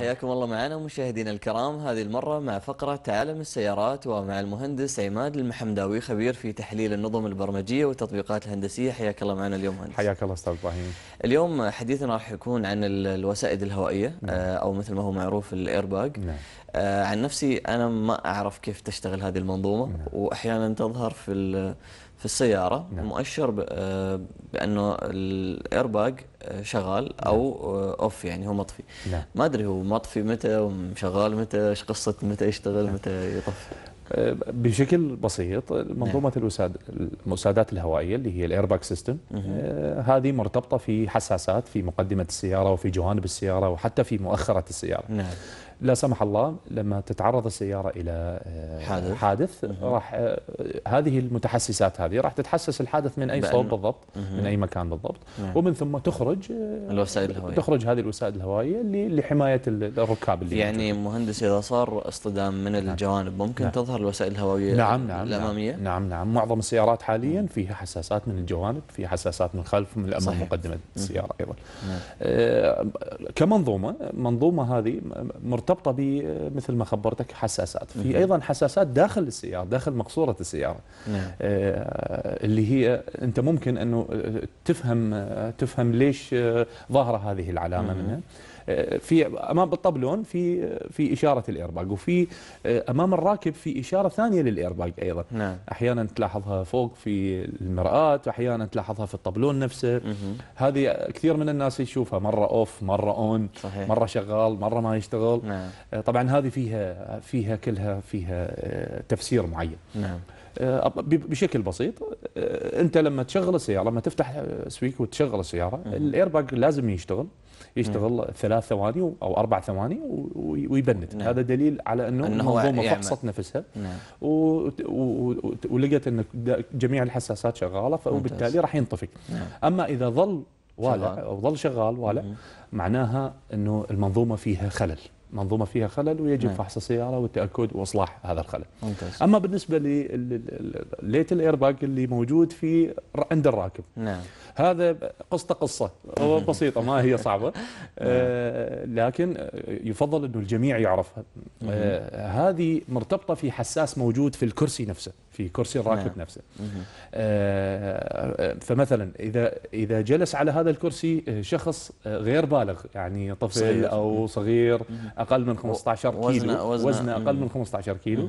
حياكم الله معنا مشاهدينا الكرام هذه المرة مع فقرة عالم السيارات ومع المهندس عماد المحمداوي خبير في تحليل النظم البرمجية والتطبيقات الهندسية حياك الله معنا اليوم مهندس حياك الله أستاذ إبراهيم اليوم حديثنا راح يكون عن الوسائد الهوائية نعم. آه، أو مثل ما هو معروف الإيرباج نعم. آه، عن نفسي أنا ما أعرف كيف تشتغل هذه المنظومة نعم. وأحيانا تظهر في في السيارة نعم. مؤشر آه، بأنه الإيرباج شغال او نعم. اوف يعني هو مطفي نعم. ما ادري هو مطفي متى وشغال متى ايش قصه متى يشتغل نعم. متى يطفي أه، بشكل بسيط منظومه نعم. الوساد المسادات الهوائيه اللي هي الايرباك سيستم أه، هذه مرتبطه في حساسات في مقدمه السياره وفي جوانب السياره وحتى في مؤخره السياره نعم. لا سمح الله لما تتعرض السيارة إلى آه، حادث, حادث راح آه، هذه المتحسسات هذه راح تتحسس الحادث من أي صوب بالضبط من أي مكان بالضبط نعم. ومن ثم تخرج آه، الوسائل الهوائية تخرج هذه الوسائل الهوائية لحماية الركاب اللي يعني ممكن. مهندس إذا صار اصطدام من نعم. الجوانب ممكن نعم. تظهر الوسائل الهوائية نعم نعم, نعم. الأمامية نعم نعم, نعم. معظم السيارات حاليا فيها حساسات من الجوانب فيها حساسات من الخلف من الأمام صحيح. مقدمة السيارة أيضا نعم. آه كمنظومة منظومة هذه مرتبطة مرتبطه بمثل ما خبرتك حساسات في ايضا حساسات داخل السياره داخل مقصوره السياره نعم. آه، اللي هي انت ممكن انه آه، تفهم آه، تفهم ليش ظاهره هذه العلامه منها آه، في امام الطبلون في آه، في اشاره الايرباج وفي آه، امام الراكب في اشاره ثانيه للايرباج ايضا نعم. احيانا تلاحظها فوق في المرآة واحيانا تلاحظها في الطبلون نفسه مه. هذه كثير من الناس يشوفها مره اوف مره اون صحيح. مره شغال مره ما يشتغل نعم. طبعا هذه فيها فيها كلها فيها تفسير معين نعم. بشكل بسيط انت لما تشغل السياره لما تفتح سويك وتشغل السياره الايرباج لازم يشتغل يشتغل ثلاث ثواني او اربع ثواني ويبند نعم. هذا دليل على انه, المنظومه فقصت فحصت نفسها نعم. ولقت ان جميع الحساسات شغاله فبالتالي راح ينطفئ نعم. اما اذا ظل والع او ظل شغال والع معناها انه المنظومه فيها خلل منظومه فيها خلل ويجب نعم. فحص السياره والتاكد واصلاح هذا الخلل. ممتاز. اما بالنسبه لليت الايرباج اللي موجود في عند الراكب. نعم. هذا قصه قصه بسيطه ما هي صعبه نعم. آه لكن يفضل انه الجميع يعرفها. آه هذه مرتبطه في حساس موجود في الكرسي نفسه، في كرسي الراكب نعم. نفسه. آه،, آه فمثلا اذا اذا جلس على هذا الكرسي آه، شخص آه، غير بالغ يعني طفل صغير. او صغير اقل من 15 كيلو وزنه, وزنة, وزنة اقل من 15 كيلو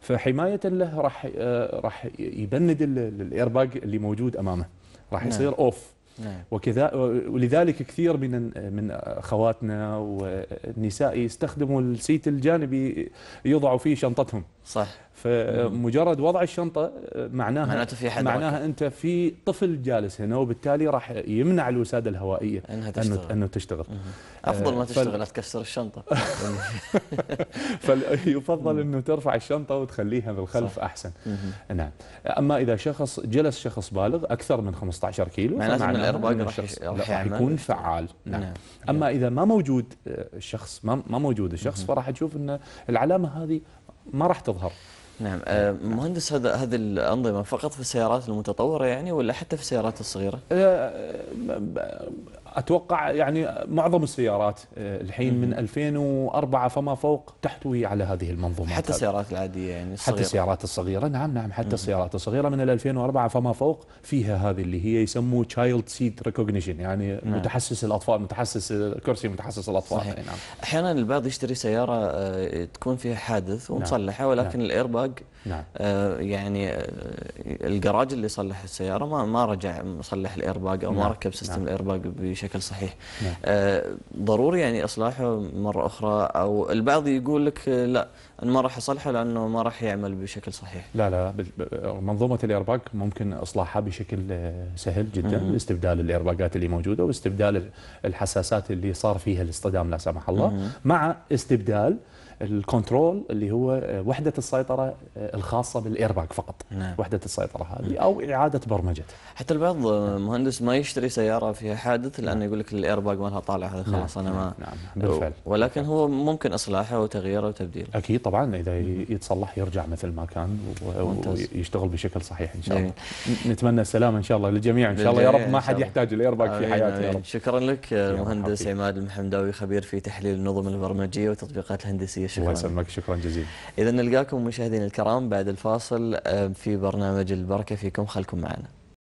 فحمايه له راح آه، راح يبند الايرباج اللي موجود امامه راح نعم. يصير اوف نعم. وكذا ولذلك كثير من من اخواتنا والنساء يستخدموا السيت الجانبي يوضعوا فيه شنطتهم صح فمجرد وضع الشنطه آه، معناها معناته في حد معناها وكي. انت في طفل جالس هنا وبالتالي راح يمنع الوساده الهوائيه انها تشتغل انه, أنه تشتغل افضل ما آه، تشتغل لا تكسر الشنطه فيفضل انه ترفع الشنطه وتخليها بالخلف صح. احسن نعم اما اذا شخص جلس شخص بالغ اكثر من 15 كيلو معناته غير راح, راح, يكون فعال نعم. نعم. اما نعم. اذا ما موجود الشخص آه، ما موجود الشخص فراح تشوف ان العلامه هذه ما راح تظهر نعم. نعم. آه، نعم مهندس هذا هذه الأنظمة فقط في السيارات المتطورة يعني ولا حتى في السيارات الصغيرة؟ آه، أتوقع يعني معظم السيارات آه، الحين من 2004 فما فوق تحتوي على هذه المنظومة حتى السيارات العادية يعني الصغيرة حتى السيارات الصغيرة نعم نعم حتى السيارات الصغيرة من 2004 فما فوق فيها هذه اللي هي يسموه تشايلد سيت ريكوجنيشن يعني نعم. متحسس الأطفال متحسس كرسي متحسس الأطفال صحيح. نعم أحيانا البعض يشتري سيارة تكون فيها حادث نعم. ومصلحة ولكن نعم. الإيرباك سواق نعم. آه يعني آه، الجراج اللي صلح السيارة ما ما رجع صلح الإيرباج أو نعم. ما ركب سيستم نعم. الإيرباج بشكل صحيح نعم. آه ضروري يعني إصلاحه مرة أخرى أو البعض يقول لك آه، لا أنا ما راح أصلحه لأنه ما راح يعمل بشكل صحيح لا لا منظومة الإيرباج ممكن إصلاحها بشكل آه، سهل جدا مم. استبدال الإيرباجات اللي موجودة واستبدال الحساسات اللي صار فيها الاصطدام لا سمح الله مم. مع استبدال الكنترول اللي هو آه، وحده السيطره آه، الخاصه بالايرباك فقط نعم. وحده السيطره هذه او اعاده برمجتها حتى البعض آه، مهندس ما يشتري سياره فيها حادث لانه يقول لك الايرباك مالها طالع هذا خلاص نعم. انا ما نعم،, نعم. بالفعل ولكن هو ممكن اصلاحه وتغييره وتبديله اكيد طبعا اذا يتصلح يرجع مثل ما كان ويشتغل بشكل صحيح ان شاء الله نتمنى السلامه ان شاء الله للجميع ان شاء الله يا رب ما حد يحتاج الايرباك في حياته يا رب شكرا لك المهندس عماد المحمداوي خبير في تحليل النظم البرمجيه والتطبيقات الهندسيه شكرا الله يسلمك شكرا جزيلا إذا نلقاكم مشاهدينا الكرام بعد الفاصل آه، في برنامج البركة فيكم خلكم معنا